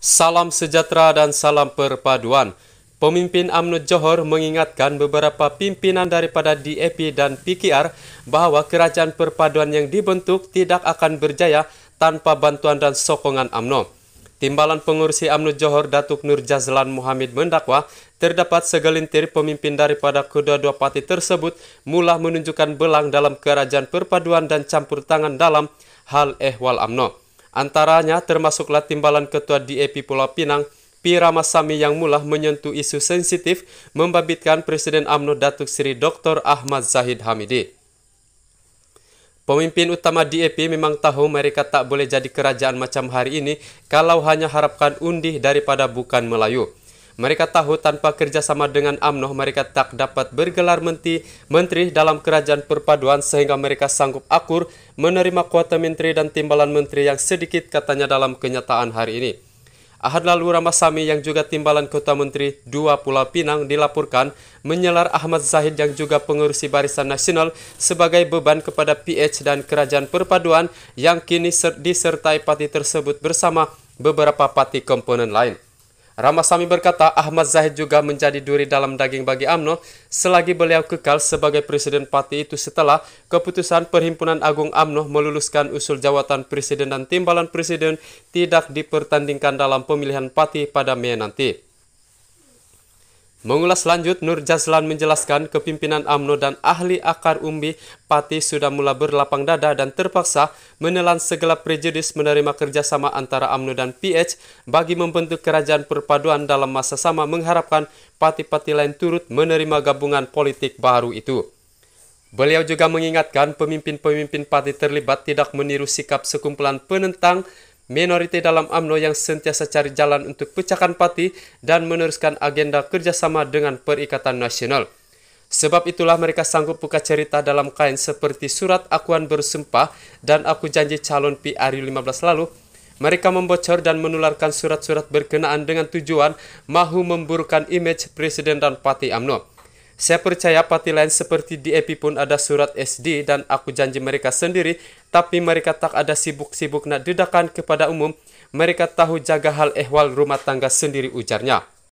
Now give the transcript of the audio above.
Salam sejahtera dan salam perpaduan. Pemimpin UMNO Johor mengingatkan beberapa pimpinan daripada DAP e dan PKR bahwa kerajaan perpaduan yang dibentuk tidak akan berjaya tanpa bantuan dan sokongan UMNO. Timbalan pengurusi UMNO Johor Datuk Nur Jazlan Muhammad mendakwa terdapat segelintir pemimpin daripada kedua-dua parti tersebut mula menunjukkan belang dalam kerajaan perpaduan dan campur tangan dalam hal ehwal UMNO. Antaranya termasuklah timbalan Ketua DAP Pulau Pinang, P. Ramasami yang mula menyentuh isu sensitif membabitkan Presiden UMNO Datuk Seri Dr. Ahmad Zahid Hamidi. Pemimpin utama DAP memang tahu mereka tak boleh jadi kerajaan macam hari ini kalau hanya harapkan undi daripada bukan Melayu. Mereka tahu tanpa kerjasama dengan AMNO mereka tak dapat bergelar menti, menteri dalam kerajaan perpaduan sehingga mereka sanggup akur menerima kuota menteri dan timbalan menteri yang sedikit katanya dalam kenyataan hari ini. Ahad lalu Ramasami yang juga timbalan kota menteri dua Pulau Pinang dilaporkan menyelar Ahmad Zahid yang juga pengurusi Barisan Nasional sebagai beban kepada PH dan Kerajaan Perpaduan yang kini disertai pati tersebut bersama beberapa pati komponen lain. Ramasami berkata Ahmad Zahid juga menjadi duri dalam daging bagi AMNO selagi beliau kekal sebagai presiden parti itu setelah keputusan Perhimpunan Agung AMNO meluluskan usul jawatan presiden dan timbalan presiden tidak dipertandingkan dalam pemilihan parti pada Mei nanti. Mengulas lanjut, Nur Jazlan menjelaskan kepimpinan AMNO dan ahli akar umbi Pati sudah mula berlapang dada dan terpaksa menelan segala prejudis menerima kerjasama antara AMNO dan PH bagi membentuk kerajaan perpaduan dalam masa sama mengharapkan pati-pati lain turut menerima gabungan politik baru itu. Beliau juga mengingatkan pemimpin-pemimpin Pati terlibat tidak meniru sikap sekumpulan penentang minoriti dalam AMNO yang sentiasa cari jalan untuk pecahkan pati dan meneruskan agenda kerjasama dengan Perikatan Nasional. Sebab itulah mereka sanggup buka cerita dalam kain seperti surat akuan bersumpah dan aku janji calon PRI 15 lalu. Mereka membocor dan menularkan surat-surat berkenaan dengan tujuan mahu memburukkan image Presiden dan pati AMNO. Saya percaya parti lain seperti DAP pun ada surat SD dan aku janji mereka sendiri, tapi mereka tak ada sibuk-sibuk nak dedakan kepada umum. Mereka tahu jaga hal ehwal rumah tangga sendiri ujarnya.